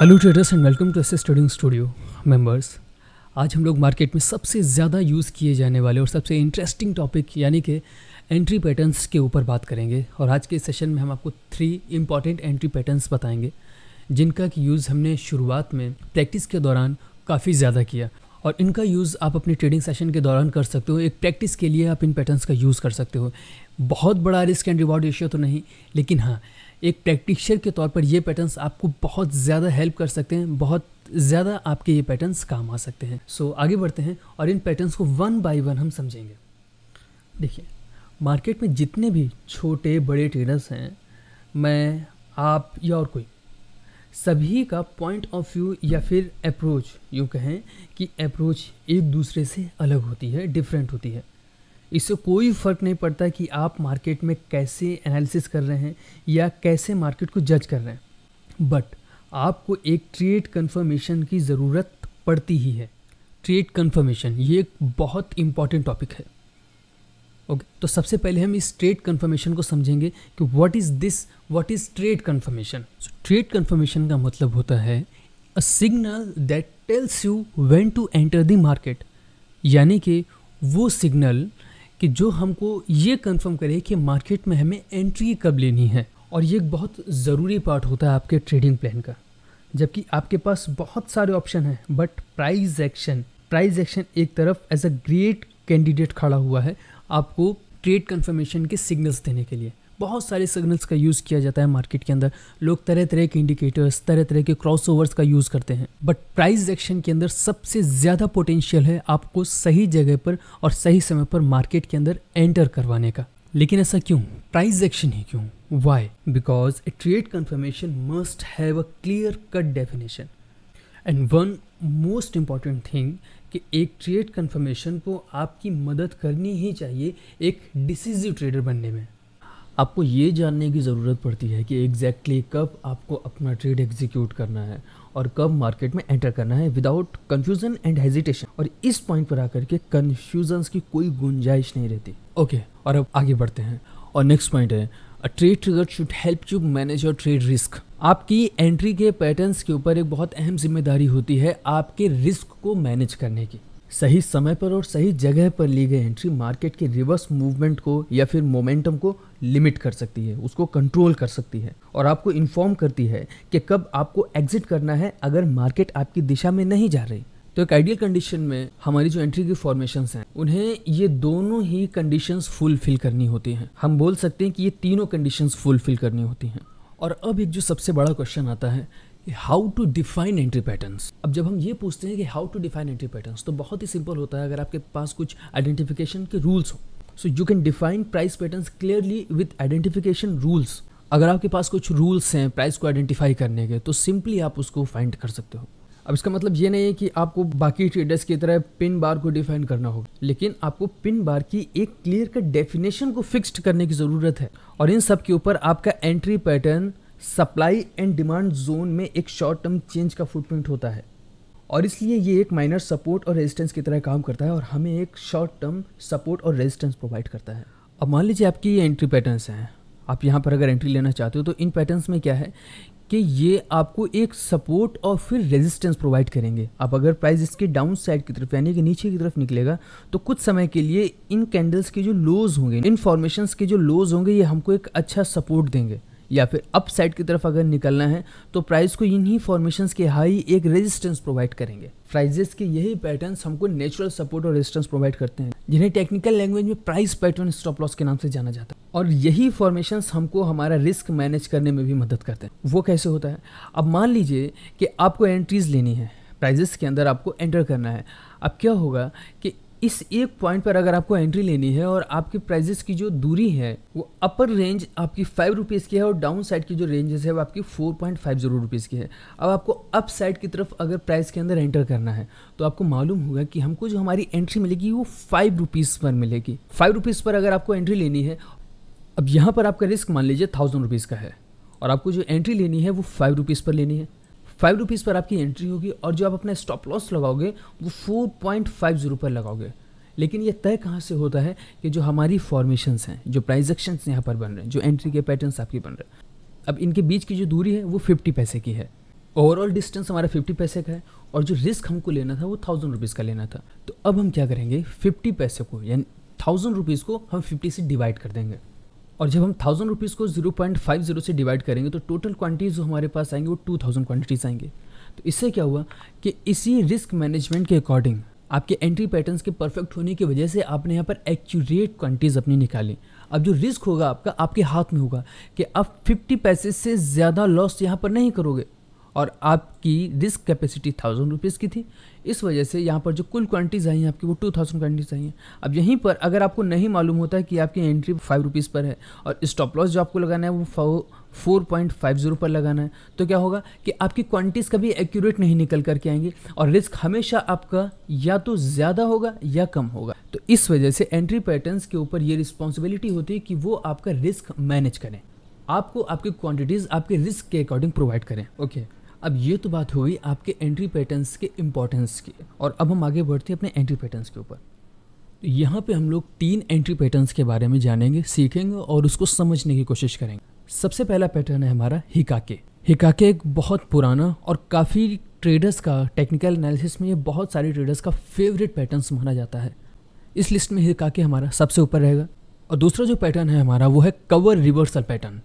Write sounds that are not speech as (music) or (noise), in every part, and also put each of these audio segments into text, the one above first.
Hello traders and welcome to S trading studio members आज हम लोग मार्केट में सबसे ज़्यादा यूज़ किए जाने वाले और सबसे इंटरेस्टिंग टॉपिक यानी कि एंट्री पैटर्न्स के ऊपर बात करेंगे और आज के सेशन में हम आपको थ्री इम्पॉर्टेंट एंट्री पैटर्न्स बताएंगे जिनका कि यूज़ हमने शुरुआत में प्रैक्टिस के दौरान काफ़ी ज़्यादा किया और इनका यूज़ आप अपने ट्रेडिंग सेशन के दौरान कर सकते हो एक प्रैक्टिस के लिए आप इन पैटर्न्स का यूज़ कर सकते हो बहुत बड़ा रिस्क एंड रिवॉर्ड रेशियो तो नहीं लेकिन हाँ एक प्रैक्टिशर के तौर पर ये पैटर्न्स आपको बहुत ज़्यादा हेल्प कर सकते हैं बहुत ज़्यादा आपके ये पैटर्न्स काम आ सकते हैं सो so, आगे बढ़ते हैं और इन पैटर्न्स को वन बाय वन हम समझेंगे देखिए मार्केट में जितने भी छोटे बड़े ट्रेडर्स हैं मैं आप या और कोई सभी का पॉइंट ऑफ व्यू या फिर अप्रोच यूँ कहें कि अप्रोच एक दूसरे से अलग होती है डिफरेंट होती है इससे कोई फ़र्क नहीं पड़ता कि आप मार्केट में कैसे एनालिसिस कर रहे हैं या कैसे मार्केट को जज कर रहे हैं बट आपको एक ट्रेड कंफर्मेशन की ज़रूरत पड़ती ही है ट्रेड कंफर्मेशन ये एक बहुत इंपॉर्टेंट टॉपिक है ओके okay, तो सबसे पहले हम इस ट्रेड कंफर्मेशन को समझेंगे कि what is this what is trade confirmation trade confirmation का मतलब होता है a signal that tells you when to enter the market यानी कि वो सिग्नल कि जो हमको ये कंफर्म करे कि मार्केट में हमें एंट्री कब लेनी है और ये एक बहुत ज़रूरी पार्ट होता है आपके ट्रेडिंग प्लान का जबकि आपके पास बहुत सारे ऑप्शन हैं but price action price action एक तरफ एज अ ग्रेट कैंडिडेट खड़ा हुआ है आपको ट्रेड कन्फर्मेशन के सिग्नल्स देने के लिए बहुत सारे सिग्नल्स का यूज़ किया जाता है मार्केट के अंदर लोग तरह तरह के इंडिकेटर्स तरह तरह के क्रॉसओवर्स का यूज़ करते हैं बट प्राइस एक्शन के अंदर सबसे ज़्यादा पोटेंशियल है आपको सही जगह पर और सही समय पर मार्केट के अंदर एंटर करवाने का लेकिन ऐसा क्यों प्राइस एक्शन ही क्यों why because a trade confirmation must have a clear cut definition and one most important thing कि एक ट्रेड कन्फर्मेशन को आपकी मदद करनी ही चाहिए एक डिसीजिव ट्रेडर बनने में आपको ये जानने की ज़रूरत पड़ती है कि एग्जैक्टली exactly कब आपको अपना ट्रेड एग्जीक्यूट करना है और कब मार्केट में एंटर करना है विदाउट कन्फ्यूजन एंड हेजिटेशन और इस पॉइंट पर आकर के कन्फ्यूजन्स की कोई गुंजाइश नहीं रहती ओके okay, और अब आगे बढ़ते हैं और नेक्स्ट पॉइंट है a trade trigger should help you manage your trade risk आपकी एंट्री के पैटर्न्स के ऊपर एक बहुत अहम जिम्मेदारी होती है आपके रिस्क को मैनेज करने की सही समय पर और सही जगह पर ली गई एंट्री मार्केट के रिवर्स मूवमेंट को या फिर मोमेंटम को लिमिट कर सकती है उसको कंट्रोल कर सकती है और आपको इन्फॉर्म करती है कि कब आपको एग्जिट करना है अगर मार्केट आपकी दिशा में नहीं जा रही तो एक आइडियल कंडीशन में हमारी जो एंट्री की फॉर्मेशन हैं उन्हें ये दोनों ही कंडीशंस फुलफिल करनी होती हैं हम बोल सकते हैं कि ये तीनों कंडीशंस फुलफिल करनी होती हैं और अब एक जो सबसे बड़ा क्वेश्चन आता है how to define entry patterns अब जब हम ये पूछते हैं कि how to define entry patterns तो बहुत ही सिंपल होता है अगर आपके पास कुछ आइडेंटिफिकेशन के रूल्स हो so you can define price patterns clearly with identification rules अगर आपके पास कुछ रूल्स हैं प्राइस को आइडेंटिफाई करने के तो सिंपली आप उसको फाइंड कर सकते हो अब इसका मतलब ये नहीं है कि आपको बाकी ट्रेडर्स की तरह पिन बार को डिफाइन करना होगा लेकिन आपको पिन बार की एक क्लियर कट डेफिनेशन को फिक्स्ड करने की ज़रूरत है और इन सब के ऊपर आपका entry pattern supply and demand zone में एक शॉर्ट टर्म चेंज का फुटप्रिंट होता है और इसलिए ये एक माइनर सपोर्ट और रेजिस्टेंस की तरह काम करता है और हमें एक शॉर्ट टर्म सपोर्ट और रेजिस्टेंस प्रोवाइड करता है अब मान लीजिए आपकी ये एंट्री पैटर्न्स हैं आप यहाँ पर अगर एंट्री लेना चाहते हो तो इन पैटर्न्स में क्या है कि ये आपको एक सपोर्ट और फिर रेजिस्टेंस प्रोवाइड करेंगे आप अगर प्राइस इसके डाउन साइड की तरफ यानी कि नीचे की तरफ निकलेगा तो कुछ समय के लिए इन कैंडल्स के जो लोज होंगे इन फॉर्मेशंस के जो लोज होंगे ये हमको एक अच्छा सपोर्ट देंगे या फिर अप साइड की तरफ अगर निकलना है तो प्राइस को इन्हीं फॉर्मेशंस के हाई एक रेजिस्टेंस प्रोवाइड करेंगे प्राइजेस के यही पैटर्न्स हमको नेचुरल सपोर्ट और रेजिस्टेंस प्रोवाइड करते हैं जिन्हें टेक्निकल लैंग्वेज में प्राइस पैटर्न स्टॉप लॉस के नाम से जाना जाता है और यही फॉर्मेशन हमको हमारा रिस्क मैनेज करने में भी मदद करते हैं वो कैसे होता है अब मान लीजिए कि आपको एंट्रीज लेनी है प्राइजेस के अंदर आपको एंटर करना है अब क्या होगा कि इस एक पॉइंट पर अगर आपको एंट्री लेनी है और आपके प्राइजेस की जो दूरी है वो अपर रेंज आपकी फाइव रुपीज़ की है और डाउन साइड की जो रेंजेस है वो आपकी four point five zero rupees की है अब आपको अप साइड की तरफ अगर प्राइस के अंदर एंटर करना है तो आपको मालूम होगा कि हमको जो हमारी एंट्री मिलेगी वो फाइव रुपीज़ पर मिलेगी फाइव रुपीज़ पर अगर आपको एंट्री लेनी है अब यहाँ पर आपका रिस्क मान लीजिए थाउजेंड रुपीज़ का है और आपको जो एंट्री लेनी है वो फाइव रुपीज़ पर लेनी है फाइव रुपीज़ पर आपकी एंट्री होगी और जो आप अपना स्टॉप लॉस लगाओगे वो फोर पॉइंट फाइव ज़ीरो पर लगाओगे लेकिन ये तय कहाँ से होता है कि जो हमारी फॉर्मेशंस हैं जो प्राइजेक्शन यहाँ पर बन रहे हैं जो एंट्री के पैटर्न्स आपके बन रहे हैं अब इनके बीच की जो दूरी है वो फिफ्टी पैसे की है ओवरऑल डिस्टेंस हमारा फिफ्टी पैसे का है और जो रिस्क हमको लेना था वो थाउजेंड रुपीज़ का लेना था तो अब हम क्या करेंगे फिफ्टी पैसे को यानी थाउजेंड रुपीज़ को हम फिफ्टी से डिवाइड कर देंगे और जब हम थाउजेंड रुपीज़ को जीरो पॉइंट फाइव जीरो से डिवाइड करेंगे तो टोटल क्वांटिटीज़ जो हमारे पास आएंगे वो टू थाउजेंड क्वान्टिटीज़ आएंगे तो इससे क्या हुआ कि इसी रिस्क मैनेजमेंट के अकॉर्डिंग आपके एंट्री पैटर्न्स के परफेक्ट होने की वजह से आपने यहाँ पर एक्यूरेट क्वांटिटीज़ अपनी निकाली अब जो रिस्क होगा आपका आपके हाथ में होगा कि आप फिफ्टी पैसे से ज़्यादा लॉस यहाँ पर नहीं करोगे और आपकी रिस्क कैपेसिटी थाउजेंड रुपीज़ की थी इस वजह से यहाँ पर जो कुल क्वांटिटीज आई हैं आपकी वो टू थाउजेंड क्वान्टीज आई हैं अब यहीं पर अगर आपको नहीं मालूम होता है कि आपकी एंट्री फाइव रुपीज़ पर है और स्टॉप लॉस जो आपको लगाना है वो फोर पॉइंट फाइव जीरो पर लगाना है तो क्या होगा कि आपकी क्वांटिटीज़ कभी एक्यूरेट नहीं निकल करके आएंगी और रिस्क हमेशा आपका या तो ज़्यादा होगा या कम होगा तो इस वजह से एंट्री पैटर्न्स के ऊपर ये रिस्पॉन्सिबिलिटी होती है कि वो आपका रिस्क मैनेज करें आपको आपकी क्वांटिटीज़ आपके रिस्क के अकॉर्डिंग प्रोवाइड करें ओके okay. अब ये तो बात हो गई आपके एंट्री पैटर्न्स के इम्पोर्टेंस की और अब हम आगे बढ़ते हैं अपने एंट्री पैटर्न्स के ऊपर तो यहाँ पे हम लोग तीन एंट्री पैटर्न्स के बारे में जानेंगे सीखेंगे और उसको समझने की कोशिश करेंगे सबसे पहला पैटर्न है हमारा हिकाके हिकाके एक बहुत पुराना और काफ़ी ट्रेडर्स का टेक्निकल एनालिसिस में ये बहुत सारे ट्रेडर्स का फेवरेट पैटर्न्स माना जाता है इस लिस्ट में हिकाके हमारा सबसे ऊपर रहेगा और दूसरा जो पैटर्न है हमारा वो है कवर रिवर्सल पैटर्न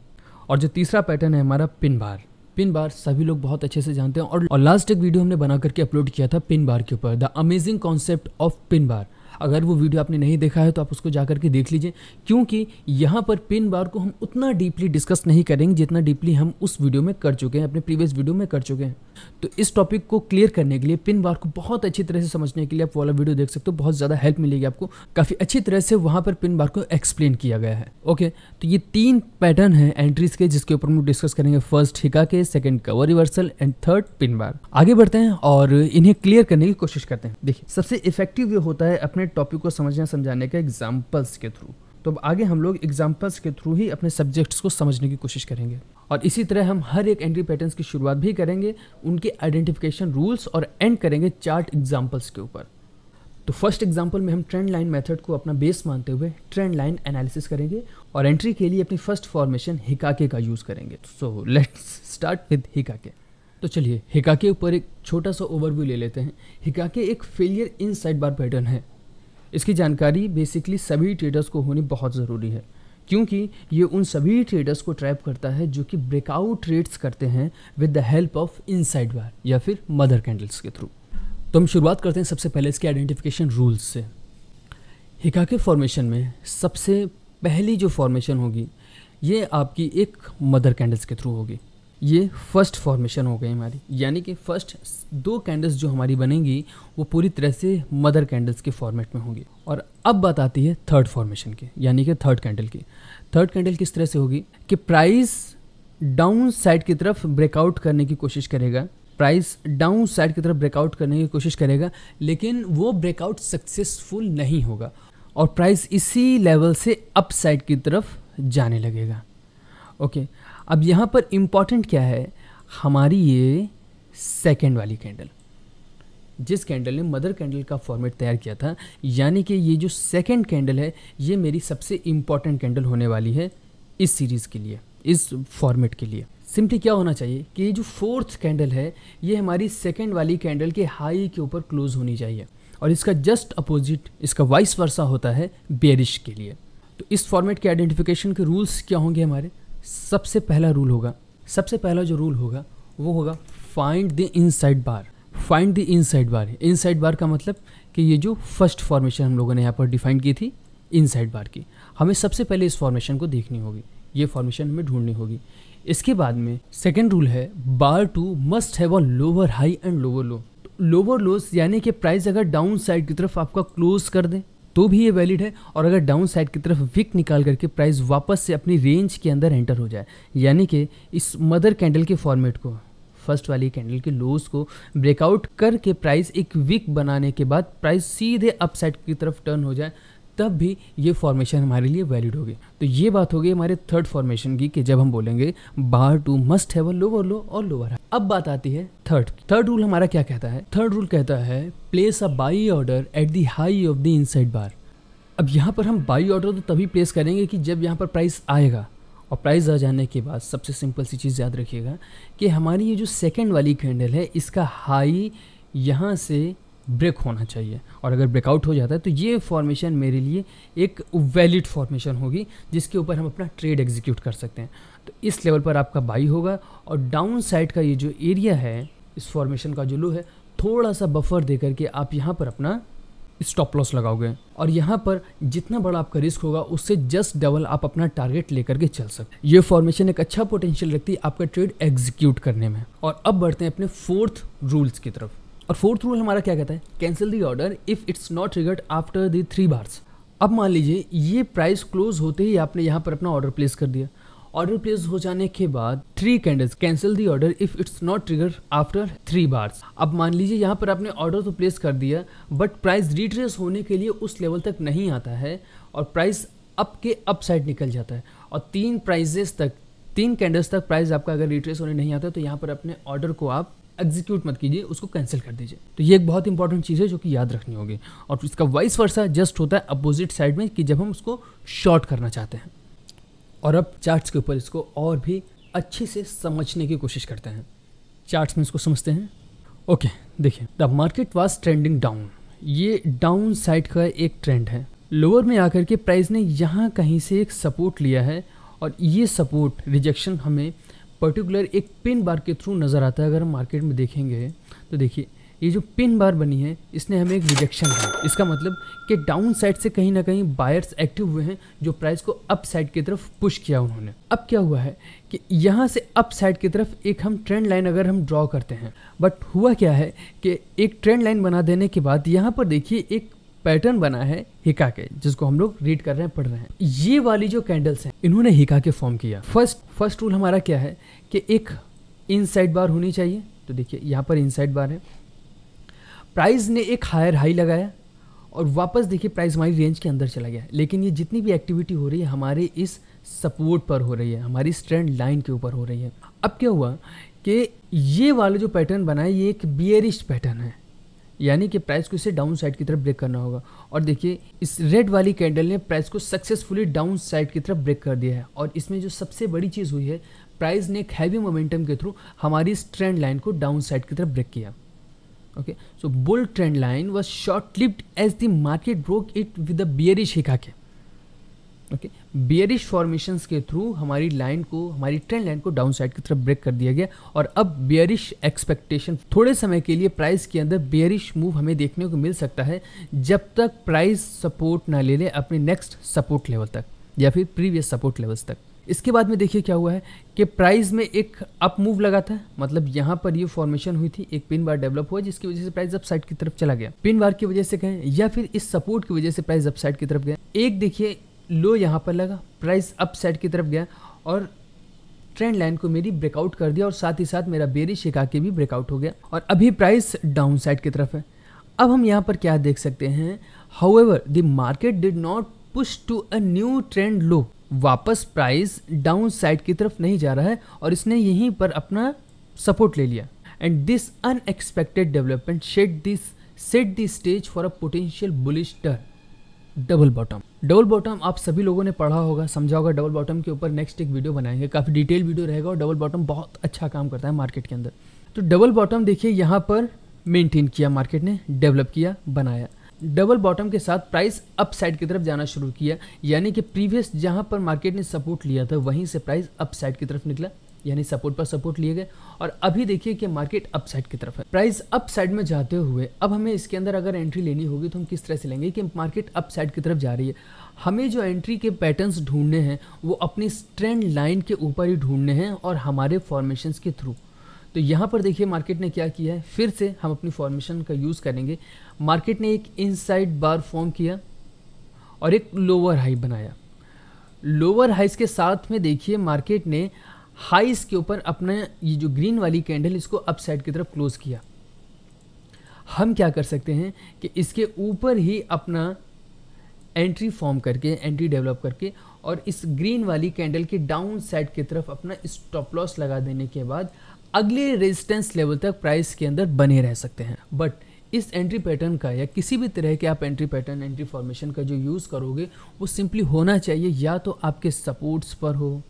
और जो तीसरा पैटर्न है हमारा पिन बार पिन बार सभी लोग बहुत अच्छे से जानते हैं और, लास्ट एक वीडियो हमने बना करके अपलोड किया था पिन बार के ऊपर the amazing concept of pin bar अगर वो वीडियो आपने नहीं देखा है तो आप उसको जा करके देख लीजिए क्योंकि यहाँ पर पिन बार को हम उतना डीपली डिस्कस नहीं करेंगे जितना डीपली हम उस वीडियो में कर चुके हैं अपने प्रीवियस वीडियो में कर चुके हैं तो इस टॉपिक को क्लियर करने के लिए पिन बार को बहुत अच्छी तरह से समझने के लिए आप वाला वीडियो देख सकते हो बहुत ज़्यादा हेल्प मिलेगी आपको काफ़ी अच्छी तरह से वहाँ पर पिन बार को एक्सप्लेन किया गया है ओके तो ये तीन पैटर्न है एंट्रीज के जिसके ऊपर हम लोग डिस्कस करेंगे फर्स्ट हिका के second cover reversal and third pin bar आगे बढ़ते हैं और इन्हें क्लियर करने की कोशिश करते हैं देखिए सबसे इफेक्टिव ये होता है अपने टॉपिक को समझने समझाने के एग्जाम्पल्स के थ्रू तो अब आगे हम लोग एग्जाम्पल्स के थ्रू ही अपने सब्जेक्ट्स को समझने की कोशिश करेंगे और इसी तरह हम हर एक एंट्री पैटर्न्स की शुरुआत भी करेंगे उनके आइडेंटिफिकेशन रूल्स और एंड करेंगे चार्ट एग्जाम्पल्स के ऊपर तो फर्स्ट एग्जाम्पल में हम ट्रेंड लाइन मेथड को अपना बेस मानते हुए ट्रेंड लाइन एनालिसिस करेंगे और एंट्री के लिए अपनी फर्स्ट फॉर्मेशन हिकाके का यूज़ करेंगे so let's start with hikkake तो चलिए हिकाके ऊपर एक छोटा सा ओवरव्यू ले लेते हैं हिकाके एक failure inside bar pattern है इसकी जानकारी बेसिकली सभी ट्रेडर्स को होनी बहुत ज़रूरी है क्योंकि ये उन सभी ट्रेडर्स को ट्रैप करता है जो कि ब्रेकआउट ट्रेड्स करते हैं with the help of inside bar या फिर मदर कैंडल्स के थ्रू तो हम शुरुआत करते हैं सबसे पहले इसके आइडेंटिफिकेशन रूल्स से हिका के फॉर्मेशन में सबसे पहली जो फॉर्मेशन होगी ये आपकी एक मदर कैंडल्स के थ्रू होगी ये फर्स्ट फॉर्मेशन हो गई हमारी यानी कि फर्स्ट दो कैंडल्स जो हमारी बनेंगी वो पूरी तरह से मदर कैंडल्स के फॉर्मेट में होंगी और अब बात आती है थर्ड फॉर्मेशन की यानी कि थर्ड कैंडल की थर्ड कैंडल किस तरह से होगी कि प्राइस डाउन साइड की तरफ ब्रेकआउट करने की कोशिश करेगा प्राइस डाउन साइड की तरफ ब्रेकआउट करने की कोशिश करेगा लेकिन वो ब्रेकआउट सक्सेसफुल नहीं होगा और प्राइस इसी लेवल से अप साइड की तरफ जाने लगेगा ओके okay. अब यहाँ पर इम्पॉर्टेंट क्या है हमारी ये सेकेंड वाली कैंडल जिस कैंडल ने मदर कैंडल का फॉर्मेट तैयार किया था यानी कि ये जो सेकेंड कैंडल है ये मेरी सबसे इम्पॉर्टेंट कैंडल होने वाली है इस सीरीज़ के लिए इस फॉर्मेट के लिए सिंपली क्या होना चाहिए कि ये जो फोर्थ कैंडल है ये हमारी सेकेंड वाली कैंडल के हाई के ऊपर क्लोज होनी चाहिए और इसका जस्ट अपोजिट इसका वाइस वर्षा होता है बेरिश के लिए तो इस फॉर्मेट के आइडेंटिफिकेशन के रूल्स क्या होंगे हमारे सबसे पहला रूल होगा सबसे पहला जो रूल होगा वो होगा find the inside bar find the inside bar inside bar का मतलब कि ये जो फर्स्ट फॉर्मेशन हम लोगों ने यहाँ पर डिफाइन की थी इनसाइड बार की हमें सबसे पहले इस फॉर्मेशन को देखनी होगी ये फॉर्मेशन हमें ढूंढनी होगी इसके बाद में सेकेंड रूल है bar two must have a lower high and lower low lower lows यानी कि प्राइस अगर डाउन साइड की तरफ आपका क्लोज कर दें तो भी ये वैलिड है और अगर डाउन साइड की तरफ विक निकाल करके प्राइस वापस से अपनी रेंज के अंदर एंटर हो जाए यानी कि इस मदर कैंडल के फॉर्मेट को फर्स्ट वाली कैंडल के लोज को ब्रेकआउट करके प्राइस एक विक बनाने के बाद प्राइस सीधे अपसाइड की तरफ टर्न हो जाए तब भी ये फॉर्मेशन हमारे लिए वैलिड होगी तो ये बात होगी हमारे थर्ड फॉर्मेशन की कि जब हम बोलेंगे bar two must have a lower low और लोअर हाई अब बात आती है थर्ड थर्ड रूल हमारा क्या कहता है थर्ड रूल कहता है place a buy order at the high of the inside bar अब यहाँ पर हम बाई ऑर्डर तो तभी प्लेस करेंगे कि जब यहाँ पर प्राइस आएगा और प्राइस आ जाने के बाद सबसे सिंपल सी चीज़ याद रखिएगा कि हमारी ये जो सेकेंड वाली कैंडल है इसका हाई यहाँ से ब्रेक होना चाहिए और अगर ब्रेकआउट हो जाता है तो ये फॉर्मेशन मेरे लिए एक वैलिड फॉर्मेशन होगी जिसके ऊपर हम अपना ट्रेड एग्जीक्यूट कर सकते हैं तो इस लेवल पर आपका बाई होगा और डाउन साइड का ये जो एरिया है इस फॉर्मेशन का जो लो है थोड़ा सा बफर दे करके आप यहाँ पर अपना स्टॉप लॉस लगाओगे और यहाँ पर जितना बड़ा आपका रिस्क होगा उससे जस्ट डबल आप अपना टारगेट लेकर के चल सकते ये फॉर्मेशन एक अच्छा पोटेंशियल रखती है आपका ट्रेड एग्जीक्यूट करने में और अब बढ़ते हैं अपने फोर्थ रूल्स की तरफ और फोर्थ रूल हमारा क्या कहता है cancel the order if it's not triggered after the three bars अब मान लीजिए ये प्राइस क्लोज होते ही आपने यहाँ पर अपना ऑर्डर प्लेस कर दिया ऑर्डर प्लेस हो जाने के बाद three candles cancel the order if it's not trigger after three bars अब मान लीजिए यहाँ पर आपने ऑर्डर तो प्लेस कर दिया बट प्राइस रिट्रेस होने के लिए उस लेवल तक नहीं आता है और प्राइस अप के अप साइड निकल जाता है और तीन प्राइजेस तक तीन कैंडल्स तक प्राइस आपका अगर रिट्रेस होने नहीं आता तो यहाँ पर अपने ऑर्डर को आप एग्जीक्यूट मत कीजिए उसको कैंसिल कर दीजिए तो ये एक बहुत इंपॉर्टेंट चीज़ है जो कि याद रखनी होगी और इसका वाइस वर्सा जस्ट होता है अपोजिट साइड में कि जब हम उसको शॉर्ट करना चाहते हैं और अब चार्ट्स के ऊपर इसको और भी अच्छे से समझने की कोशिश करते हैं चार्ट्स में इसको समझते हैं ओके देखिए the market was trending down ये डाउन साइड का एक ट्रेंड है लोअर में आकर के प्राइस ने यहाँ कहीं से एक सपोर्ट लिया है और ये सपोर्ट रिजेक्शन हमें पर्टिकुलर एक पिन बार के थ्रू नज़र आता है अगर हम मार्केट में देखेंगे तो देखिए ये जो पिन बार बनी है इसने हमें एक रिजेक्शन दिया इसका मतलब कि डाउन साइड से कहीं ना कहीं बायर्स एक्टिव हुए हैं जो प्राइस को अप साइड की तरफ पुश किया उन्होंने अब क्या हुआ है कि यहाँ से अप साइड की तरफ एक हम ट्रेंड लाइन अगर हम ड्रॉ करते हैं बट हुआ क्या है कि एक ट्रेंड लाइन बना देने के बाद यहाँ पर देखिए एक पैटर्न बना है हिका के जिसको हम लोग रीड कर रहे हैं पढ़ रहे हैं ये वाली जो कैंडल्स हैं इन्होंने हिका के फॉर्म किया फर्स्ट फर्स्ट रूल हमारा क्या है कि एक इनसाइड बार होनी चाहिए तो देखिए यहाँ पर इनसाइड बार है प्राइस ने एक हायर हाई लगाया और वापस देखिए प्राइस हमारी रेंज के अंदर चला गया लेकिन ये जितनी भी एक्टिविटी हो रही है हमारे इस सपोर्ट पर हो रही है हमारी स्ट्रेंड लाइन के ऊपर हो रही है अब क्या हुआ कि ये वाला जो पैटर्न बना है ये एक बियरिश पैटर्न है यानी कि प्राइस को इसे डाउन साइड की तरफ ब्रेक करना होगा और देखिए इस रेड वाली कैंडल ने प्राइस को सक्सेसफुली डाउन साइड की तरफ ब्रेक कर दिया है और इसमें जो सबसे बड़ी चीज़ हुई है प्राइस ने एक हैवी मोमेंटम के थ्रू हमारी इस ट्रेंड लाइन को डाउन साइड की तरफ ब्रेक किया okay so bull trend line was short lived as the market broke it with the bearish hikkake के ओके okay? बियरिश फॉर्मेशंस के थ्रू हमारी लाइन को हमारी ट्रेंड लाइन को डाउन साइड की तरफ ब्रेक कर दिया गया और अब बियरिश एक्सपेक्टेशन थोड़े समय के लिए प्राइस के अंदर बियरिश मूव हमें देखने को मिल सकता है जब तक प्राइस सपोर्ट ना ले ले अपने नेक्स्ट सपोर्ट लेवल तक या फिर प्रीवियस सपोर्ट लेवल्स तक इसके बाद में देखिए क्या हुआ है कि प्राइस में एक अप मूव लगा था मतलब यहाँ पर ये फॉर्मेशन हुई थी एक पिन बार डेवलप हुआ जिसकी वजह से प्राइस अप साइड की तरफ चला गया पिन बार की वजह से कहें या फिर इस सपोर्ट की वजह से प्राइस अप साइड की तरफ गया एक देखिए लो यहाँ पर लगा प्राइस अप साइड की तरफ गया और ट्रेंड लाइन को मेरी ब्रेकआउट कर दिया और साथ ही साथ मेरा बेरी शिका के भी ब्रेकआउट हो गया और अभी प्राइस डाउन साइड की तरफ है अब हम यहाँ पर क्या देख सकते हैं however the market did not push to a new trend low वापस प्राइस डाउन साइड की तरफ नहीं जा रहा है और इसने यहीं पर अपना सपोर्ट ले लिया and this unexpected development set this set the stage for a potential bullish turn double bottom double bottom आप सभी लोगों ने पढ़ा होगा समझा होगा डबल बॉटम के ऊपर नेक्स्ट एक वीडियो बनाएंगे काफ़ी डिटेल वीडियो रहेगा और डबल बॉटम बहुत अच्छा काम करता है मार्केट के अंदर तो डबल बॉटम देखिए यहाँ पर मेंटेन किया मार्केट ने डेवलप किया बनाया डबल बॉटम के साथ प्राइस अप साइड की तरफ जाना शुरू किया यानी कि प्रीवियस जहां पर मार्केट ने सपोर्ट लिया था वहीं से प्राइस अप साइड की तरफ निकला यानी सपोर्ट पर सपोर्ट लिए गए और अभी देखिए कि मार्केट अपसाइड की तरफ है प्राइस अपसाइड में जाते हुए अब हमें इसके अंदर अगर एंट्री लेनी होगी तो हम किस तरह से लेंगे कि मार्केट अपसाइड की तरफ जा रही है हमें जो एंट्री के पैटर्न्स ढूंढने हैं वो अपनी ट्रेंड लाइन के ऊपर ही ढूंढने हैं और हमारे फॉर्मेशंस के थ्रू तो यहाँ पर देखिए मार्केट ने क्या किया है फिर से हम अपनी फॉर्मेशन का यूज़ करेंगे मार्केट ने एक इनसाइड बार फॉर्म किया और एक लोअर हाई बनाया लोअर हाइस के साथ में देखिए मार्केट ने हाइस के ऊपर अपना ये जो ग्रीन वाली कैंडल इसको अपसाइड की तरफ क्लोज़ किया हम क्या कर सकते हैं कि इसके ऊपर ही अपना एंट्री फॉर्म करके एंट्री डेवलप करके और इस ग्रीन वाली कैंडल के डाउन साइड की तरफ अपना स्टॉप लॉस लगा देने के बाद अगले रेजिस्टेंस लेवल तक प्राइस के अंदर बने रह सकते हैं बट इस एंट्री पैटर्न का या किसी भी तरह के आप एंट्री पैटर्न एंट्री फॉर्मेशन का जो यूज़ करोगे वो सिंपली होना चाहिए या तो आपके सपोर्ट्स पर हो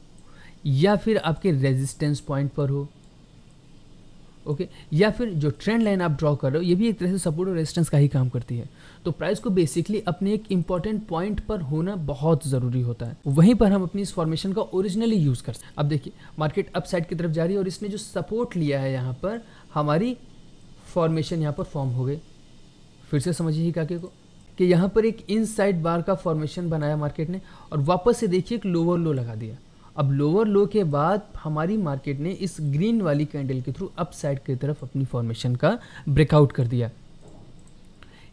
या फिर आपके रेजिस्टेंस पॉइंट पर हो ओके okay? या फिर जो ट्रेंड लाइन आप ड्रॉ कर रहे हो ये भी एक तरह से सपोर्ट और रेजिस्टेंस का ही काम करती है तो प्राइस को बेसिकली अपने एक इंपॉर्टेंट पॉइंट पर होना बहुत ज़रूरी होता है वहीं पर हम अपनी इस फॉर्मेशन का ओरिजिनली यूज़ कर सकते अब देखिए मार्केट अप साइड की तरफ जा रही है और इसने जो सपोर्ट लिया है यहाँ पर हमारी फॉर्मेशन यहाँ पर फॉर्म हो गई फिर से समझिए ही काके को कि यहाँ पर एक इन बार का फॉर्मेशन बनाया मार्केट ने और वापस से देखिए एक लोअर लो लगा दिया अब लोअर लो के बाद हमारी मार्केट ने इस ग्रीन वाली कैंडल के थ्रू अप साइड की तरफ अपनी फॉर्मेशन का ब्रेकआउट कर दिया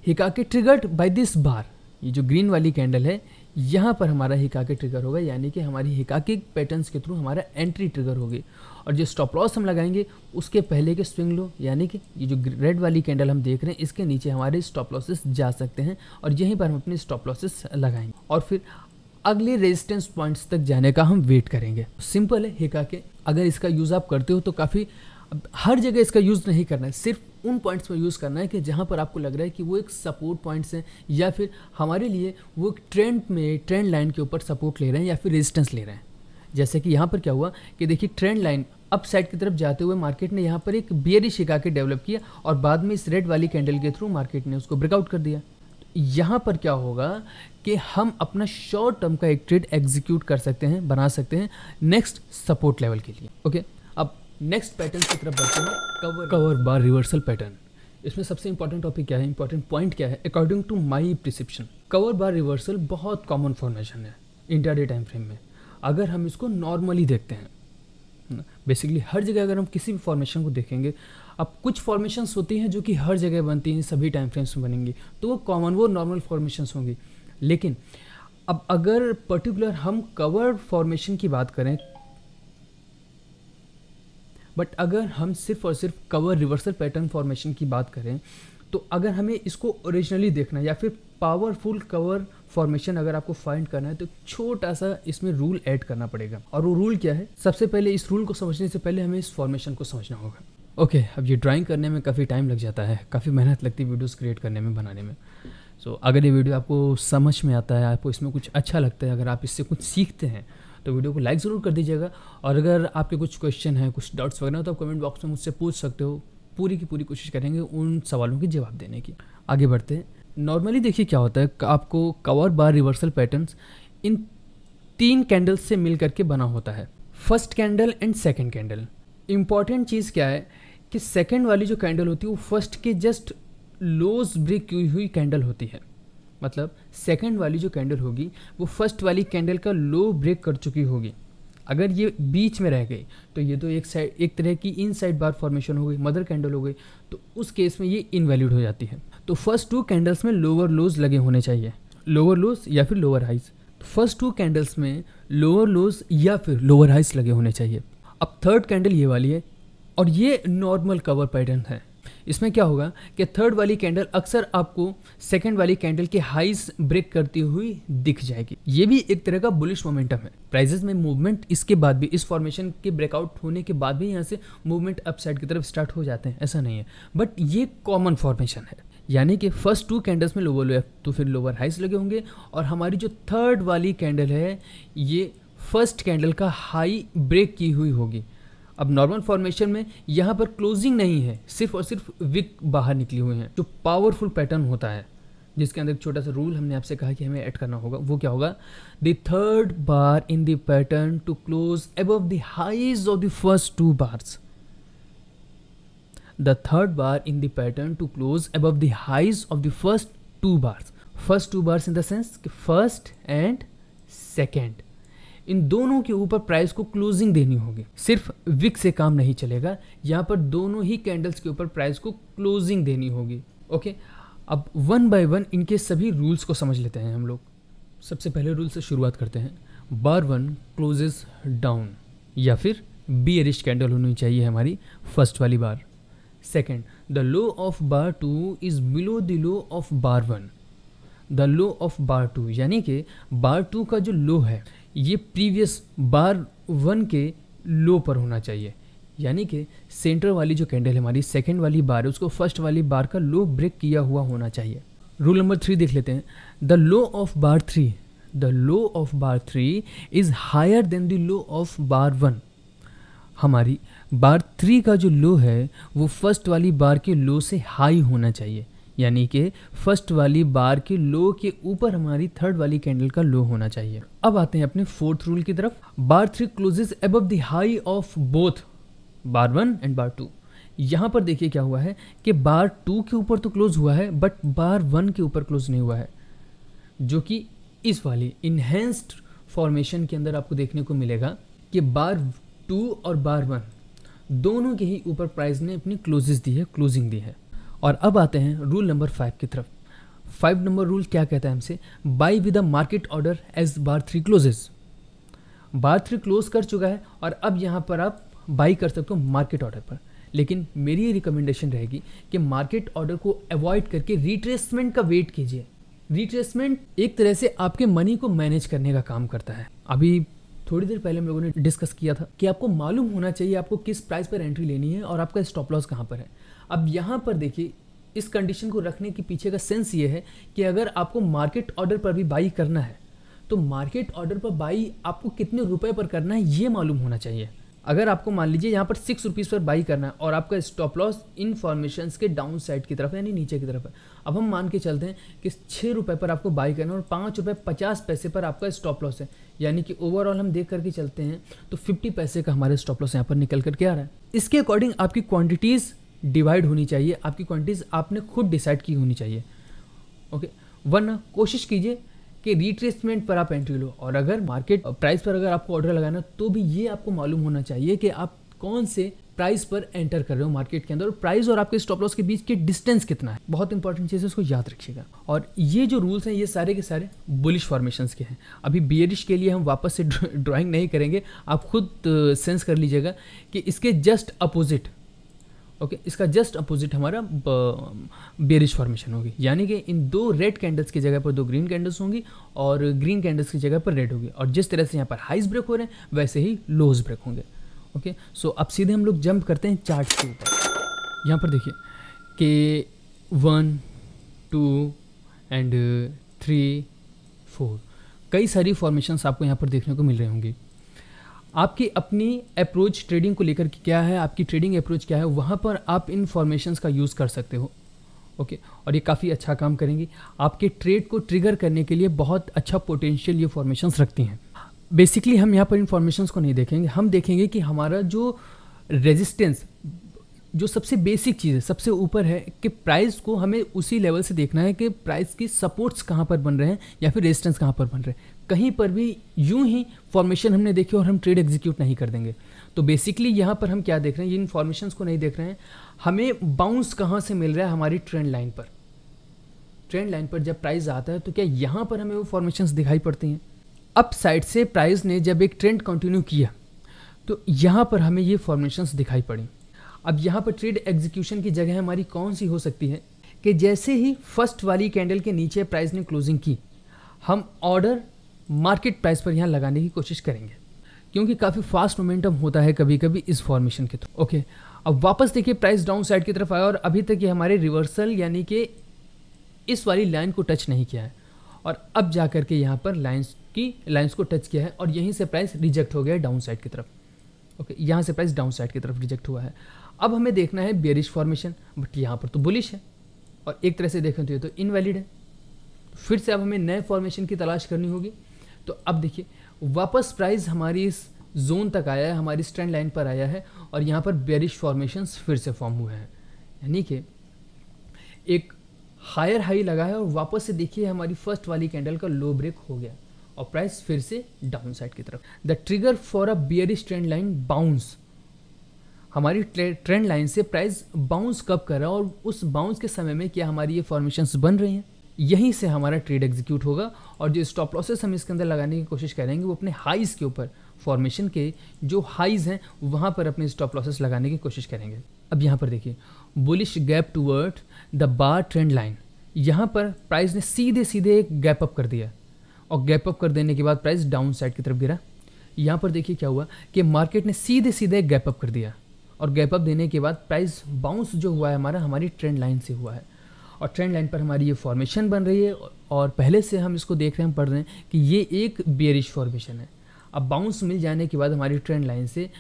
hikkake triggered by this bar ये जो ग्रीन वाली कैंडल है यहाँ पर हमारा हिकाके ट्रिगर होगा यानी कि हमारी हिकाके पैटर्न्स के थ्रू हमारा एंट्री ट्रिगर होगी और जो स्टॉप लॉस हम लगाएंगे उसके पहले के स्विंग लो यानी कि ये जो रेड वाली कैंडल हम देख रहे हैं इसके नीचे हमारे स्टॉप लॉसेस जा सकते हैं और यहीं पर हम अपने स्टॉप लॉसेस लगाएंगे और फिर अगले रेजिस्टेंस पॉइंट्स तक जाने का हम वेट करेंगे सिंपल है हेका के अगर इसका यूज़ आप करते हो तो काफ़ी हर जगह इसका यूज़ नहीं करना है सिर्फ उन पॉइंट्स में यूज़ करना है कि जहाँ पर आपको लग रहा है कि वो एक सपोर्ट पॉइंट्स हैं या फिर हमारे लिए वो एक ट्रेंड में ट्रेंड लाइन के ऊपर सपोर्ट ले रहे हैं या फिर रेजिस्टेंस ले रहे हैं जैसे कि यहाँ पर क्या हुआ कि देखिए ट्रेंड लाइन अप साइड की तरफ जाते हुए मार्केट ने यहाँ पर एक बियरिश हिका के डेवलप किया और बाद में इस रेड वाली कैंडल के थ्रू मार्केट ने उसको ब्रेकआउट कर दिया यहाँ पर क्या होगा कि हम अपना शॉर्ट टर्म का एक ट्रेड एग्जीक्यूट कर सकते हैं बना सकते हैं नेक्स्ट सपोर्ट लेवल के लिए ओके अब नेक्स्ट पैटर्न की तरफ बढ़ते हैं cover cover bar reversal pattern इसमें सबसे इंपॉर्टेंट टॉपिक क्या है इंपॉर्टेंट पॉइंट क्या है according to my perception cover bar reversal बहुत कॉमन फॉर्मेशन है डे टाइम फ्रेम में अगर हम इसको नॉर्मली देखते हैं बेसिकली हर जगह अगर हम किसी भी फॉर्मेशन को देखेंगे अब कुछ फॉर्मेशंस होती हैं जो कि हर जगह बनती हैं सभी टाइम फ्रेम्स में बनेंगी तो वो कॉमन वो नॉर्मल फॉर्मेशंस होंगी लेकिन अब अगर पर्टिकुलर हम कवर फॉर्मेशन की बात करें बट अगर हम सिर्फ और सिर्फ कवर रिवर्सल पैटर्न फॉर्मेशन की बात करें तो अगर हमें इसको ओरिजिनली देखना है या फिर पावरफुल कवर फॉर्मेशन अगर आपको फाइंड करना है तो छोटा सा इसमें रूल ऐड करना पड़ेगा और वो रूल क्या है सबसे पहले इस रूल को समझने से पहले हमें इस फॉर्मेशन को समझना होगा ओके okay, अब ये ड्राइंग करने में काफ़ी टाइम लग जाता है काफ़ी मेहनत लगती है वीडियोस क्रिएट करने में बनाने में सो so, अगर ये वीडियो आपको समझ में आता है आपको इसमें कुछ अच्छा लगता है अगर आप इससे कुछ सीखते हैं तो वीडियो को लाइक ज़रूर कर दीजिएगा और अगर आपके कुछ क्वेश्चन हैं कुछ डाउट्स वगैरह तो आप कमेंट बॉक्स में मुझसे पूछ सकते हो पूरी की पूरी कोशिश करेंगे उन सवालों के जवाब देने की आगे बढ़ते हैं नॉर्मली देखिए क्या होता है आपको कवर बार रिवर्सल पैटर्न्स इन तीन कैंडल्स से मिल करके बना होता है first candle and second candle important चीज़ क्या है कि सेकेंड वाली जो कैंडल होती है वो फर्स्ट के जस्ट लोज ब्रेक की हुई कैंडल होती है मतलब सेकेंड वाली जो कैंडल होगी वो फर्स्ट वाली कैंडल का लो ब्रेक कर चुकी होगी अगर ये बीच में रह गई तो ये तो एक साइड एक तरह की इन साइड बार फॉर्मेशन हो गई मदर कैंडल हो गई तो उस केस में ये इनवैलिड हो जाती है तो फर्स्ट टू कैंडल्स में लोअर लोज लगे होने चाहिए लोअर लोज या फिर lower highs first two candles में लोअर लोज या फिर लोअर हाइज लगे होने चाहिए अब थर्ड कैंडल ये वाली है और ये नॉर्मल कवर पैटर्न है इसमें क्या होगा कि थर्ड वाली कैंडल अक्सर आपको सेकंड वाली कैंडल के हाइस ब्रेक करती हुई दिख जाएगी ये भी एक तरह का बुलिश मोमेंटम है प्राइजेस में मूवमेंट इसके बाद भी इस फॉर्मेशन के ब्रेकआउट होने के बाद भी यहाँ से मूवमेंट अपसाइड की तरफ स्टार्ट हो जाते हैं ऐसा नहीं है बट ये कॉमन फॉर्मेशन है यानी कि फर्स्ट टू कैंडल्स में लोअर लो तो फिर लोअर हाइस लगे होंगे और हमारी जो थर्ड वाली कैंडल है ये फर्स्ट कैंडल का हाई ब्रेक की हुई होगी अब नॉर्मल फॉर्मेशन में यहाँ पर क्लोजिंग नहीं है सिर्फ और सिर्फ विक बाहर निकली हुई हैं जो पावरफुल पैटर्न होता है जिसके अंदर एक छोटा सा रूल हमने आपसे कहा कि हमें ऐड करना होगा वो क्या होगा the third bar in the pattern to close above the highs of the first two bars the third bar in the pattern to close above the highs of the first two bars first two bars in the sense कि first and second इन दोनों के ऊपर price को closing देनी होगी सिर्फ Wick से काम नहीं चलेगा यहाँ पर दोनों ही कैंडल्स के ऊपर प्राइस को क्लोजिंग देनी होगी ओके अब वन बाय वन इनके सभी रूल्स को समझ लेते हैं हम लोग सबसे पहले रूल से शुरुआत करते हैं बार वन क्लोजेस डाउन या फिर बी एरिश कैंडल होनी चाहिए हमारी फर्स्ट वाली bar second the low of bar two is below the low of bar one the low of bar two यानी कि बार टू का जो लो है ये प्रीवियस बार वन के लो पर होना चाहिए यानी कि सेंटर वाली जो कैंडल है हमारी सेकेंड वाली बार है उसको फर्स्ट वाली बार का लो ब्रेक किया हुआ होना चाहिए रूल नंबर थ्री देख लेते हैं the low of bar three the low of bar three is higher than the low of bar one हमारी बार थ्री का जो लो है वो फर्स्ट वाली बार के लो से हाई होना चाहिए यानी कि फर्स्ट वाली बार के लो के ऊपर हमारी थर्ड वाली कैंडल का लो होना चाहिए अब आते हैं अपने फोर्थ रूल की तरफ bar three closes above the high of both bar one and bar two यहाँ पर देखिए क्या हुआ है कि बार टू के ऊपर तो क्लोज हुआ है बट बार वन के ऊपर क्लोज नहीं हुआ है जो कि इस वाली इन्हेंस्ड फॉर्मेशन के अंदर आपको देखने को मिलेगा कि बार टू और बार वन दोनों के ही ऊपर प्राइस ने अपनी क्लोजेस दी है क्लोजिंग दी है और अब आते हैं रूल नंबर फाइव की तरफ फाइव नंबर रूल क्या कहता है हमसे buy with market order as bar three closes bar three close कर चुका है और अब यहाँ पर आप बाई कर सकते हो मार्केट ऑर्डर पर लेकिन मेरी ये रिकमेंडेशन रहेगी कि मार्केट ऑर्डर को अवॉइड करके रिट्रेसमेंट का वेट कीजिए रिट्रेसमेंट एक तरह से आपके मनी को मैनेज करने का काम करता है अभी थोड़ी देर पहले हम लोगों ने डिस्कस किया था कि आपको मालूम होना चाहिए आपको किस प्राइस पर एंट्री लेनी है और आपका स्टॉप लॉस कहाँ पर है अब यहाँ पर देखिए इस कंडीशन को रखने के पीछे का सेंस ये है कि अगर आपको मार्केट ऑर्डर पर भी बाई करना है तो मार्केट ऑर्डर पर बाई आपको कितने रुपए पर करना है ये मालूम होना चाहिए अगर आपको मान लीजिए यहाँ पर सिक्स रुपीज़ पर बाई करना है और आपका स्टॉप लॉस इन फॉर्मेशन के डाउन साइड की तरफ यानी नीचे की तरफ है अब हम मान के चलते हैं कि छः रुपये पर आपको बाई करना है और पाँच रुपये पचास पैसे पर आपका स्टॉप लॉस है यानी कि ओवरऑल हम देख करके चलते हैं तो फिफ्टी पैसे का हमारे स्टॉप लॉस यहाँ पर निकल करके आ रहा है इसके अकॉर्डिंग आपकी क्वान्टिटीज़ डिवाइड होनी चाहिए आपकी क्वांटिटीज़ आपने खुद डिसाइड की होनी चाहिए ओके वन कोशिश कीजिए कि रिट्रेसमेंट पर आप एंट्री लो और अगर मार्केट प्राइस पर अगर आपको ऑर्डर लगाना तो भी ये आपको मालूम होना चाहिए कि आप कौन से प्राइस पर एंटर कर रहे हो मार्केट के अंदर और प्राइस और आपके स्टॉप लॉस के बीच के डिस्टेंस कितना है बहुत इंपॉर्टेंट चीज़ है उसको याद रखिएगा और ये जो रूल्स हैं ये सारे के सारे बुलिश फॉर्मेशंस के हैं अभी बियरिश के लिए हम वापस से ड्राइंग (laughs) नहीं करेंगे आप खुद सेंस कर लीजिएगा कि इसके जस्ट अपोजिट ओके okay, इसका जस्ट अपोजिट हमारा बेरिश फॉर्मेशन होगी यानी कि इन दो रेड कैंडल्स की जगह पर दो ग्रीन कैंडल्स होंगी और ग्रीन कैंडल्स की जगह पर रेड होगी और जिस तरह से यहाँ पर हाइज ब्रेक हो रहे हैं वैसे ही लोज ब्रेक होंगे ओके okay, सो so अब सीधे हम लोग जंप करते हैं चार्ट के ऊपर यहाँ पर देखिए कि one two and three four कई सारी फॉर्मेशंस आपको यहाँ पर देखने को मिल रही होंगी आपकी अपनी अप्रोच ट्रेडिंग को लेकर के क्या है आपकी ट्रेडिंग अप्रोच क्या है वहाँ पर आप इन फॉर्मेशन का यूज़ कर सकते हो ओके और ये काफ़ी अच्छा काम करेंगी आपके ट्रेड को ट्रिगर करने के लिए बहुत अच्छा पोटेंशियल ये फॉर्मेशंस रखती हैं बेसिकली हम यहाँ पर इन फॉर्मेशंस को नहीं देखेंगे हम देखेंगे कि हमारा जो रेजिस्टेंस जो सबसे बेसिक चीज़ है सबसे ऊपर है कि प्राइस को हमें उसी लेवल से देखना है कि प्राइस की सपोर्ट्स कहाँ पर बन रहे हैं या फिर रेजिस्टेंस कहाँ पर बन रहे हैं कहीं पर भी यूं ही फॉर्मेशन हमने देखी और हम ट्रेड एग्जीक्यूट नहीं कर देंगे तो बेसिकली यहाँ पर हम क्या देख रहे हैं इन फॉर्मेशन को नहीं देख रहे हैं हमें बाउंस कहाँ से मिल रहा है हमारी ट्रेंड लाइन पर ट्रेंड लाइन पर जब प्राइस आता है तो क्या यहाँ पर हमें वो फॉर्मेशन दिखाई पड़ती हैं अप साइड से प्राइस ने जब एक ट्रेंड कंटिन्यू किया तो यहाँ पर हमें ये फॉर्मेशन दिखाई पड़ी अब यहाँ पर ट्रेड एग्जीक्यूशन की जगह हमारी कौन सी हो सकती है कि जैसे ही फर्स्ट वाली कैंडल के नीचे प्राइस ने क्लोजिंग की हम ऑर्डर मार्केट प्राइस पर यहाँ लगाने की कोशिश करेंगे क्योंकि काफ़ी फास्ट मोमेंटम होता है कभी कभी इस फॉर्मेशन के थ्रू ओके अब वापस देखिए प्राइस डाउन साइड की तरफ आया और अभी तक ये हमारे रिवर्सल यानी कि इस वाली लाइन को टच नहीं किया है और अब जा करके के यहाँ पर लाइन्स की लाइन्स को टच किया है और यहीं से प्राइस रिजेक्ट हो गया है डाउन साइड की तरफ ओके okay, यहाँ से प्राइस डाउन साइड की तरफ रिजेक्ट हुआ है अब हमें देखना है बेरिश फॉर्मेशन बट यहाँ पर तो बुलिश है और एक तरह से देखें तो ये तो इनवैलिड है फिर से अब हमें नए फॉर्मेशन की तलाश करनी होगी तो अब देखिए वापस प्राइस हमारी इस जोन तक आया है हमारी स्टैंड लाइन पर आया है और यहाँ पर बेरिश फॉर्मेशंस फिर से फॉर्म हुए हैं यानी कि एक हायर हाई लगा है और वापस से देखिए हमारी फर्स्ट वाली कैंडल का लो ब्रेक हो गया और प्राइस फिर से डाउन साइड की तरफ the trigger for a bearish trend line bounce हमारी ट्रेंड लाइन से प्राइस बाउंस कब कर रहा है और उस बाउंस के समय में क्या हमारी ये फॉर्मेशंस बन रही हैं यहीं से हमारा ट्रेड एग्जीक्यूट होगा और जो स्टॉप लॉसेस हम इसके अंदर लगाने की कोशिश करेंगे वो अपने हाइज़ के ऊपर फॉर्मेशन के जो हाइज़ हैं वहाँ पर अपने स्टॉप लॉसेस लगाने की कोशिश करेंगे अब यहाँ पर देखिए bullish gap toward the bar trend line यहाँ पर प्राइस ने सीधे सीधे एक गैप अप कर दिया और गैप अप कर देने के बाद प्राइस डाउन साइड की तरफ गिरा यहाँ पर देखिए क्या हुआ कि मार्केट ने सीधे सीधे गैप अप कर दिया और गैप अप देने के बाद प्राइस बाउंस जो हुआ है हमारा हमारी ट्रेंड लाइन से हुआ है और ट्रेंड लाइन पर हमारी ये फॉर्मेशन बन रही है और पहले से हम इसको देख रहे हैं पढ़ रहे हैं कि ये एक बियरिश फॉर्मेशन है अब बाउंस मिल जाने के बाद हमारी ट्रेंड लाइन से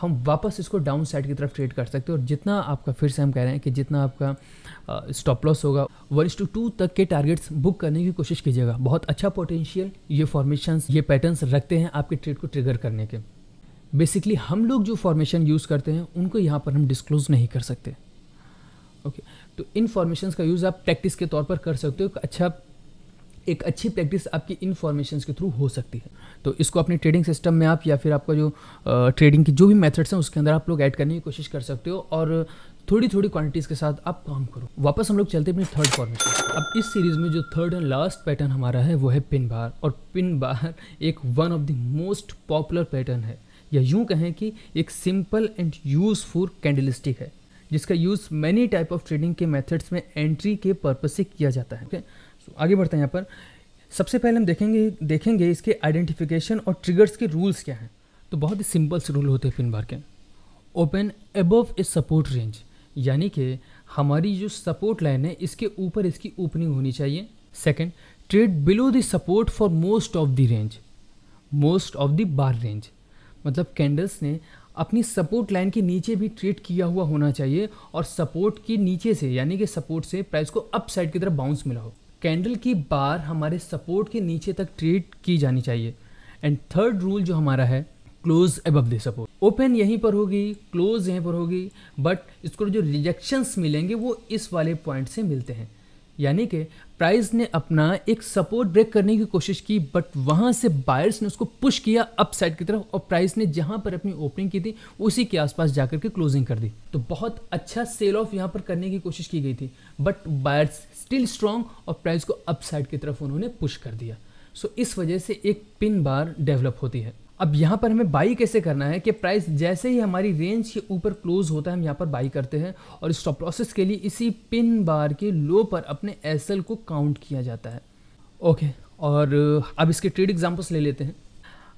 हम वापस इसको डाउन साइड की तरफ ट्रेड कर सकते हैं और जितना आपका फिर से हम कह रहे हैं कि जितना आपका स्टॉप लॉस होगा वन टू टू तक के टारगेट्स बुक करने की कोशिश कीजिएगा बहुत अच्छा पोटेंशियल ये फॉर्मेशन ये पैटर्न्स रखते हैं आपके ट्रेड को ट्रिगर करने के बेसिकली हम लोग जो फॉर्मेशन यूज़ करते हैं उनको यहाँ पर हम डिस्क्लोज नहीं कर सकते ओके okay. तो इन फॉर्मेशन का यूज़ आप प्रैक्टिस के तौर पर कर सकते हो अच्छा एक अच्छी प्रैक्टिस आपकी इन फॉर्मेशन के थ्रू हो सकती है तो इसको अपने ट्रेडिंग सिस्टम में आप या फिर आपका जो ट्रेडिंग की जो भी मेथड्स हैं उसके अंदर आप लोग ऐड करने की कोशिश कर सकते हो और थोड़ी थोड़ी क्वांटिटीज़ के साथ आप काम करो वापस हम लोग चलते हैं अपने थर्ड फॉर्मेशन अब इस सीरीज़ में जो थर्ड एंड लास्ट पैटर्न हमारा है वो है पिन बार और पिन बार (laughs) एक one of the most popular pattern है या यूं कहें कि एक सिंपल एंड यूजफुल कैंडलिस्टिक है जिसका use many type of trading के मेथड्स में एंट्री के पर्पज से किया जाता है ओके सो आगे बढ़ते हैं यहाँ पर सबसे पहले हम देखेंगे देखेंगे इसके आइडेंटिफिकेशन और ट्रिगर्स के रूल्स क्या हैं तो बहुत ही सिंपल से रूल होते हैं फिन बार के open above a support range यानी कि हमारी जो सपोर्ट लाइन है इसके ऊपर इसकी ओपनिंग होनी चाहिए second trade below the support for most of the range most of the bar range मतलब कैंडल्स ने अपनी सपोर्ट लाइन के नीचे भी ट्रेड किया हुआ होना चाहिए और सपोर्ट के नीचे से यानी कि सपोर्ट से प्राइस को अप साइड की तरफ बाउंस मिला हो कैंडल की बार हमारे सपोर्ट के नीचे तक ट्रेड की जानी चाहिए एंड थर्ड रूल जो हमारा है close above the support open यहीं पर होगी क्लोज यहीं पर होगी बट इसको जो रिजेक्शंस मिलेंगे वो इस वाले पॉइंट से मिलते हैं यानी कि प्राइस ने अपना एक सपोर्ट ब्रेक करने की कोशिश की बट वहाँ से बायर्स ने उसको पुश किया अप साइड की तरफ और प्राइस ने जहाँ पर अपनी ओपनिंग की थी उसी के आसपास जाकर के क्लोजिंग कर दी तो बहुत अच्छा सेल ऑफ यहाँ पर करने की कोशिश की गई थी बट बायर्स स्टिल स्ट्रांग और प्राइस को अप साइड की तरफ उन्होंने पुश कर दिया सो so, इस वजह से एक पिन बार डेवलप होती है अब यहाँ पर हमें बाई कैसे करना है कि प्राइस जैसे ही हमारी रेंज के ऊपर क्लोज होता है हम यहाँ पर बाई करते हैं और स्टॉप लॉसेस के लिए इसी पिन बार के लो पर अपने एस को काउंट किया जाता है ओके और uh, अब इसके ट्रेड एग्जाम्पल्स ले लेते हैं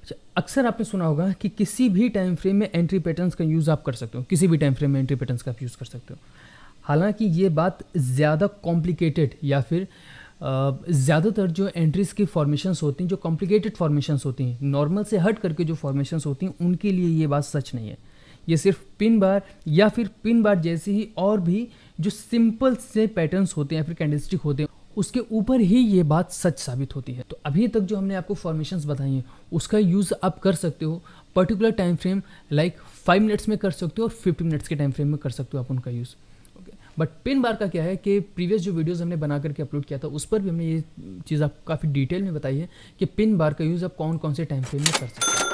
अच्छा अक्सर आपने सुना होगा कि किसी भी टाइम फ्रेम में एंट्री पैटर्न्स का यूज़ आप कर सकते हो किसी भी टाइम फ्रेम में एंट्री पैटर्न्स का आप यूज़ कर सकते हो हालांकि ये बात ज़्यादा कॉम्प्लिकेटेड या फिर ज़्यादातर जो एंट्रीज की फॉर्मेशंस होती हैं जो कॉम्प्लिकेटेड फॉर्मेशंस होती हैं नॉर्मल से हट करके जो फॉर्मेशंस होती हैं उनके लिए ये बात सच नहीं है ये सिर्फ पिन बार या फिर पिन बार जैसे ही और भी जो सिंपल से पैटर्न्स होते हैं या फिर कैंडलस्टिक होते हैं उसके ऊपर ही ये बात सच साबित होती है तो अभी तक जो हमने आपको फॉर्मेशंस बताई हैं उसका यूज़ आप कर सकते हो particular time frame like five minutes में कर सकते हो और फिफ्टी मिनट्स के टाइम फ्रेम में कर सकते हो आप उनका यूज़ बट पिन बार का क्या है कि प्रीवियस जो वीडियोज़ हमने बना करके अपलोड किया था उस पर भी हमने ये चीज़ आप काफ़ी डिटेल में बताई है कि पिन बार का यूज़ आप कौन कौन से टाइम फ्रेम में कर सकते हैं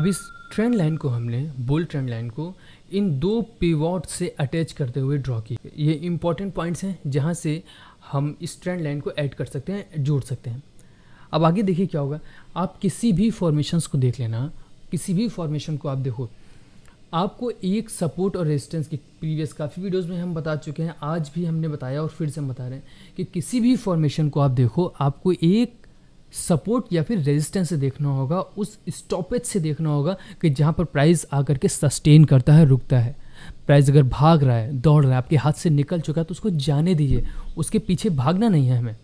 अब इस ट्रेंड लाइन को हमने बुल ट्रेंड लाइन को इन दो पीवॉट से अटैच करते हुए ड्रॉ की ये इंपॉर्टेंट पॉइंट्स हैं जहाँ से हम इस ट्रेंड लाइन को ऐड कर सकते हैं जोड़ सकते हैं अब आगे देखिए क्या होगा आप किसी भी फॉर्मेशंस को देख लेना किसी भी फॉर्मेशन को आप देखो आपको एक सपोर्ट और रेजिस्टेंस की प्रीवियस काफ़ी वीडियोस में हम बता चुके हैं आज भी हमने बताया और फिर से हम बता रहे हैं कि किसी भी फॉर्मेशन को आप देखो आपको एक सपोर्ट या फिर रेजिस्टेंस से देखना होगा उस स्टॉपेज से देखना होगा कि जहाँ पर प्राइस आकर के सस्टेन करता है रुकता है प्राइस अगर भाग रहा है दौड़ रहा है आपके हाथ से निकल चुका है तो उसको जाने दीजिए उसके पीछे भागना नहीं है हमें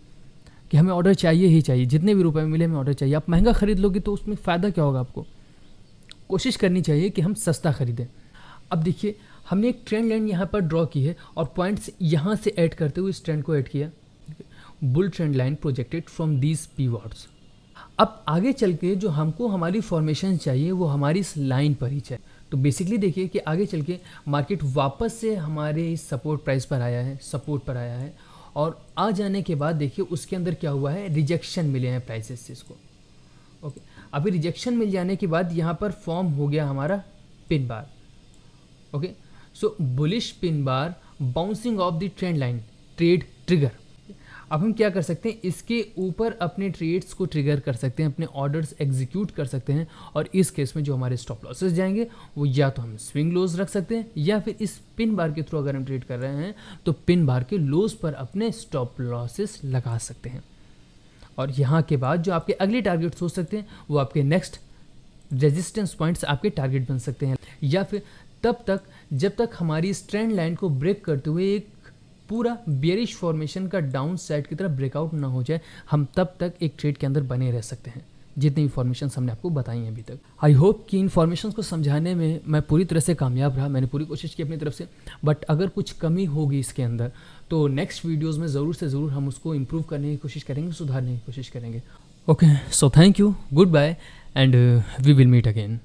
कि हमें ऑर्डर चाहिए ही चाहिए जितने भी रुपए मिले हमें ऑर्डर चाहिए आप महंगा खरीद लोगे तो उसमें फ़ायदा क्या होगा आपको कोशिश करनी चाहिए कि हम सस्ता ख़रीदें अब देखिए हमने एक ट्रेंड लाइन यहाँ पर ड्रॉ की है और पॉइंट्स यहाँ से ऐड करते हुए इस ट्रेंड को ऐड किया bull trend line projected from these pivots अब आगे चल के जो हमको हमारी फॉर्मेशन चाहिए वो हमारी इस लाइन पर ही चाहिए तो बेसिकली देखिए कि आगे चल के मार्केट वापस से हमारे इस सपोर्ट प्राइस पर आया है सपोर्ट पर आया है और आ जाने के बाद देखिए उसके अंदर क्या हुआ है रिजेक्शन मिले हैं प्राइसेस इसको अभी रिजेक्शन मिल जाने के बाद यहाँ पर फॉर्म हो गया हमारा pin bar okay so bullish pin bar bouncing off the trend line trade trigger अब हम क्या कर सकते हैं इसके ऊपर अपने ट्रेड्स को ट्रिगर कर सकते हैं अपने ऑर्डर्स एग्जीक्यूट कर सकते हैं और इस केस में जो हमारे स्टॉप लॉसेस जाएंगे वो या तो हम स्विंग लोज रख सकते हैं या फिर इस पिन बार के थ्रू अगर हम ट्रेड कर रहे हैं तो पिन बार के लोज पर अपने स्टॉप लॉसेस लगा सकते हैं और यहाँ के बाद जो आपके अगले टारगेट्स हो सकते हैं वो आपके नेक्स्ट रेजिस्टेंस पॉइंट्स आपके टारगेट बन सकते हैं या फिर तब तक जब तक हमारी इस ट्रेंड लाइन को ब्रेक करते हुए एक पूरा बेरिश फॉर्मेशन का डाउन साइड की तरफ ब्रेकआउट ना हो जाए हम तब तक एक ट्रेड के अंदर बने रह सकते हैं जितनी इन्फॉर्मेशन हमने आपको बताई हैं अभी तक आई होप कि इन्फॉर्मेशन को समझाने में मैं पूरी तरह से कामयाब रहा मैंने पूरी कोशिश की अपनी तरफ से बट अगर कुछ कमी होगी इसके अंदर तो नेक्स्ट वीडियोज़ में ज़रूर से ज़रूर हम उसको इम्प्रूव करने की कोशिश करेंगे सुधारने की कोशिश करेंगे okay so thank you goodbye and we will meet again